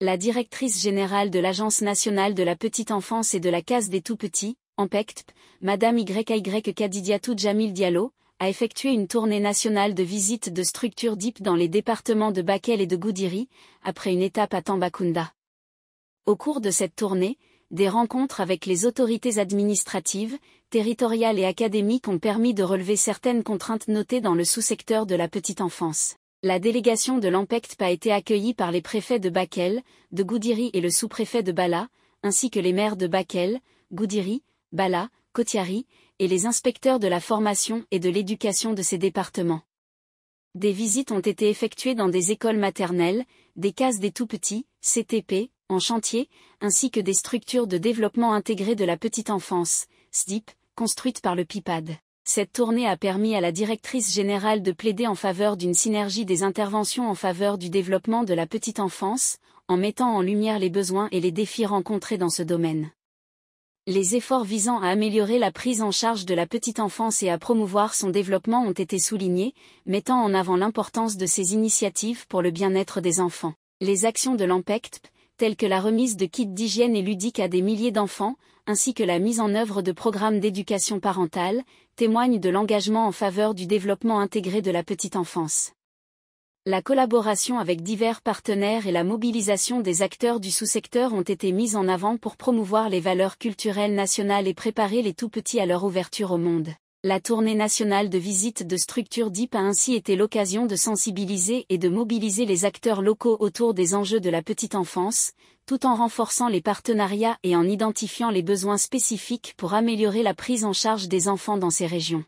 la directrice générale de l'Agence nationale de la petite enfance et de la case des tout-petits, PECTP, Madame YY Kadidiatou Jamil Diallo, a effectué une tournée nationale de visite de structures DIP dans les départements de Bakel et de Goudiri, après une étape à Tambacounda. Au cours de cette tournée, des rencontres avec les autorités administratives, territoriales et académiques ont permis de relever certaines contraintes notées dans le sous-secteur de la petite enfance. La délégation de l'AMPECT a été accueillie par les préfets de Bakel, de Goudiri et le sous-préfet de Bala, ainsi que les maires de Bakel, Goudiri, Bala, Kotiari, et les inspecteurs de la formation et de l'éducation de ces départements. Des visites ont été effectuées dans des écoles maternelles, des cases des tout-petits, CTP, en chantier, ainsi que des structures de développement intégré de la petite enfance, SDIP, construites par le PIPAD cette tournée a permis à la directrice générale de plaider en faveur d'une synergie des interventions en faveur du développement de la petite enfance, en mettant en lumière les besoins et les défis rencontrés dans ce domaine. Les efforts visant à améliorer la prise en charge de la petite enfance et à promouvoir son développement ont été soulignés, mettant en avant l'importance de ces initiatives pour le bien-être des enfants. Les actions de l'AMPECTP, telles que la remise de kits d'hygiène et ludique à des milliers d'enfants, ainsi que la mise en œuvre de programmes d'éducation parentale, témoignent de l'engagement en faveur du développement intégré de la petite enfance. La collaboration avec divers partenaires et la mobilisation des acteurs du sous-secteur ont été mises en avant pour promouvoir les valeurs culturelles nationales et préparer les tout-petits à leur ouverture au monde. La tournée nationale de visite de structures DIP a ainsi été l'occasion de sensibiliser et de mobiliser les acteurs locaux autour des enjeux de la petite enfance, tout en renforçant les partenariats et en identifiant les besoins spécifiques pour améliorer la prise en charge des enfants dans ces régions.